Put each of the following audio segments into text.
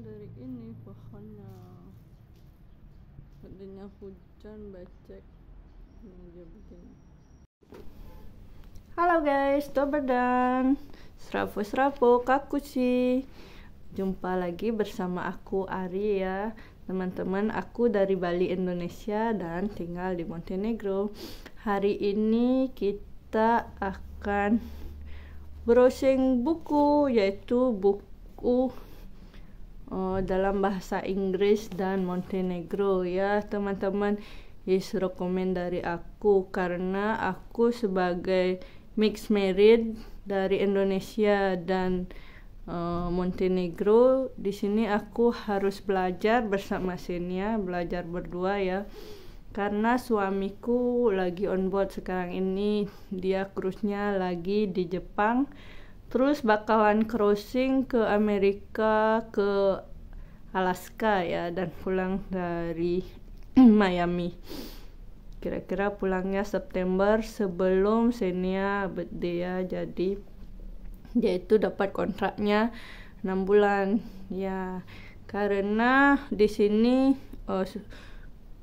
dari ini pohonnya adanya hujan becek ini dia begini Halo guys, dan Serapu serapu kakushi Jumpa lagi bersama aku Ari ya Teman-teman, aku dari Bali, Indonesia dan tinggal di Montenegro Hari ini kita akan browsing buku yaitu buku uh, dalam bahasa Inggris dan Montenegro ya teman-teman is rekomend dari aku karena aku sebagai mixed married dari Indonesia dan uh, Montenegro di sini aku harus belajar bersama Senia belajar berdua ya karena suamiku lagi on board sekarang ini dia krusnya lagi di Jepang terus bakalan crossing ke Amerika ke Alaska ya dan pulang dari Miami kira-kira pulangnya September sebelum Senia birthday jadi dia itu dapat kontraknya 6 bulan ya karena di sini uh,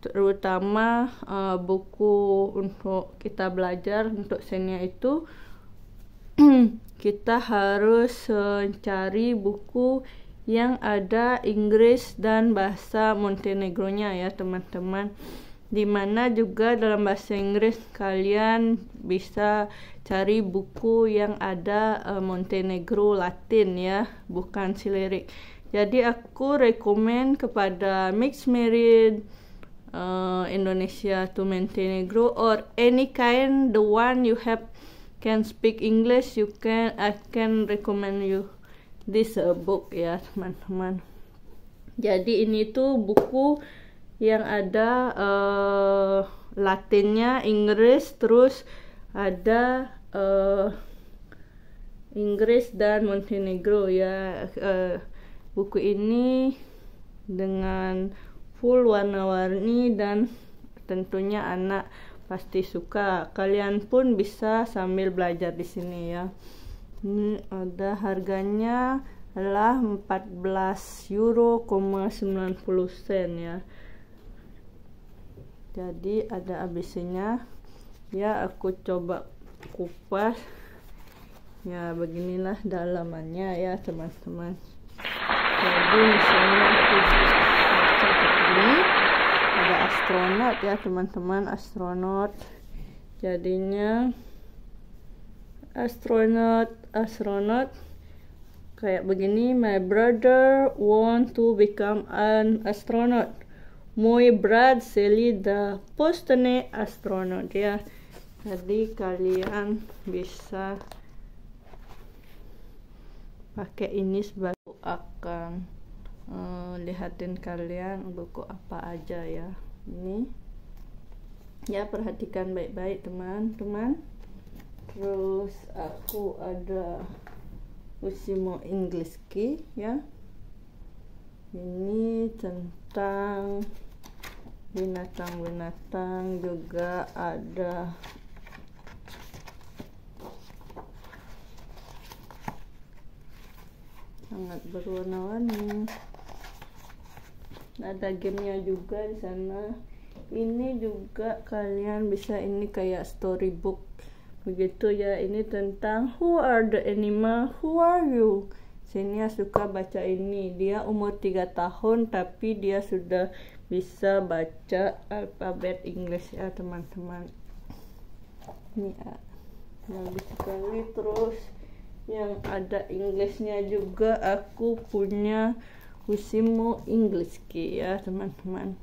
terutama uh, buku untuk kita belajar untuk Senia itu eh, kita harus mencari eh, buku yang ada Inggris dan bahasa Montenegronya ya teman-teman dimana juga dalam bahasa Inggris kalian bisa cari buku yang ada uh, Montenegro Latin ya bukan silerik jadi aku rekomen kepada mix married uh, Indonesia to Montenegro or any kind the one you have can speak English you can I can recommend you this uh, book ya teman-teman jadi ini tuh buku yang ada uh, Latinnya Inggris terus ada uh, Inggris dan Montenegro ya uh, buku ini dengan full warna-warni dan tentunya anak pasti suka. Kalian pun bisa sambil belajar di sini ya. Ini ada harganya adalah 14 euro, 90 sen ya. Jadi ada abc Ya, aku coba kupas. Ya, beginilah dalamannya ya, teman-teman. Jadi misalnya astronot ya teman-teman astronot jadinya astronot astronot kayak begini my brother want to become an astronaut muy brad post ne astronaut ya jadi kalian bisa pakai ini sebagai akan uh, lihatin kalian buku apa aja ya ini ya perhatikan baik-baik teman-teman terus aku ada Usimo English Key ya ini tentang binatang-binatang juga ada sangat berwarna-warni ada gamenya juga di sana ini juga kalian bisa ini kayak storybook begitu ya ini tentang who are the animal who are you sini suka baca ini dia umur 3 tahun tapi dia sudah bisa baca alfabet Inggris ya teman-teman ini ya bagus sekali terus yang ada Inggrisnya juga aku punya Husimo Key ya teman-teman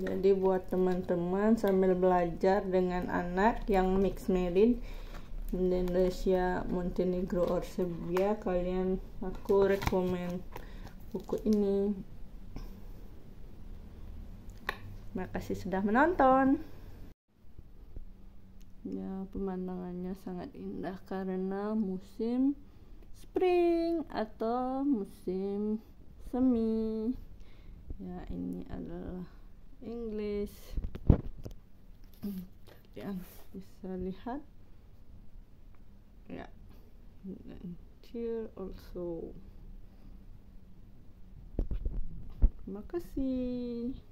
jadi buat teman-teman sambil belajar dengan anak yang mix married Indonesia Montenegro or Serbia kalian aku rekomend buku ini makasih sudah menonton ya pemandangannya sangat indah karena musim spring atau musim semi ya ini adalah English ya bisa lihat ya and here also terima kasih